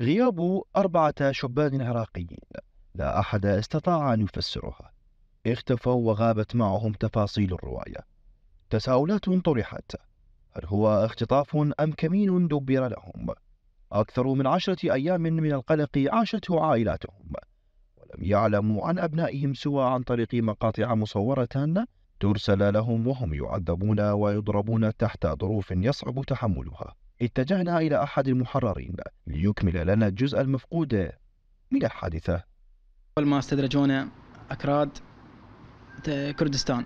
غياب أربعة شبان عراقيين لا أحد استطاع أن يفسرها اختفوا وغابت معهم تفاصيل الرواية تساؤلات طرحت هل هو اختطاف أم كمين دبر لهم؟ أكثر من عشرة أيام من القلق عاشته عائلاتهم ولم يعلموا عن أبنائهم سوى عن طريق مقاطع مصورة ترسل لهم وهم يعذبون ويضربون تحت ظروف يصعب تحملها اتجهنا إلى أحد المحررين ليكمل لنا الجزء المفقود من الحادثة أول ما استدرجونا أكراد كردستان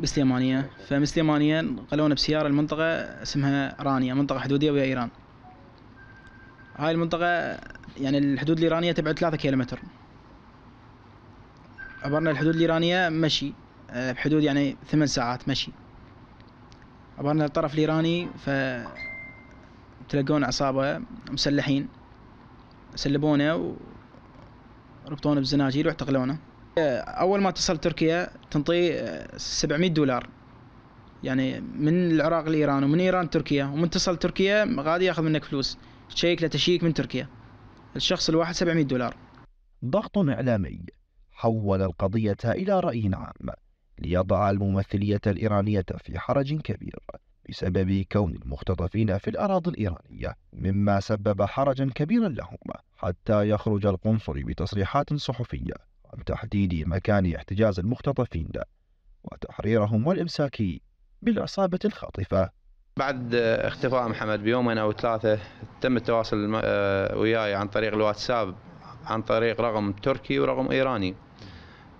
بسليمانية فمن سليمانية نقلونا بسيارة المنطقة اسمها رانيا منطقة حدودية ويا إيران هاي المنطقة يعني الحدود الإيرانية تبعد ثلاثة كيلومتر عبرنا الحدود الإيرانية مشي آه، بحدود يعني ثمان ساعات مشي طبعا الطرف الإيراني ف تلقون عصابة مسلحين سلبونه وربطونه بالزناجيل واعتقلونه أول ما اتصل تركيا تنطي 700 دولار يعني من العراق لإيران ومن إيران تركيا ومن تصل تركيا غادي ياخذ منك فلوس تشيك لتشيك من تركيا الشخص الواحد 700 دولار ضغط إعلامي حول القضية إلى رأي عام ليضع الممثلية الإيرانية في حرج كبير بسبب كون المختطفين في الأراضي الإيرانية مما سبب حرجا كبيرا لهم حتى يخرج القنصل بتصريحات صحفية عن تحديد مكان احتجاز المختطفين وتحريرهم والإمساك بالعصابة الخاطفة بعد اختفاء محمد بيومين أو ثلاثة تم التواصل آه، وياي عن طريق الواتساب عن طريق رقم تركي ورقم إيراني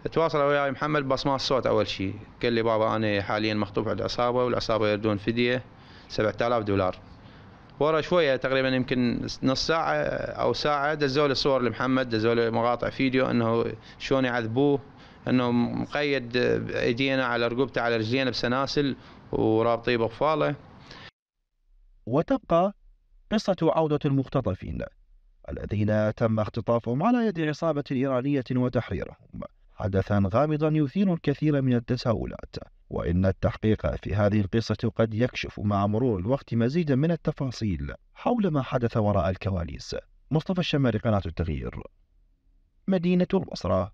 تواصل وياي محمد بصمة صوت اول شيء قال لي بابا انا حاليا مخطوب على العصابه والعصابه يردون فديه 7000 دولار ورا شويه تقريبا يمكن نص ساعه او ساعه دزوا لي صور لمحمد دزوا لي مقاطع فيديو انه شلون يعذبوه انه مقيد بايدينا على رقبته على رجلينا بسلاسل ورابطيه بقفاله وتبقى قصة عودة المختطفين الذين تم اختطافهم على يد عصابة إيرانية وتحريرهم حدثا غامضا يثير الكثير من التساؤلات وإن التحقيق في هذه القصة قد يكشف مع مرور الوقت مزيدا من التفاصيل حول ما حدث وراء الكواليس مصطفى الشمالي قناة التغيير مدينة البصرة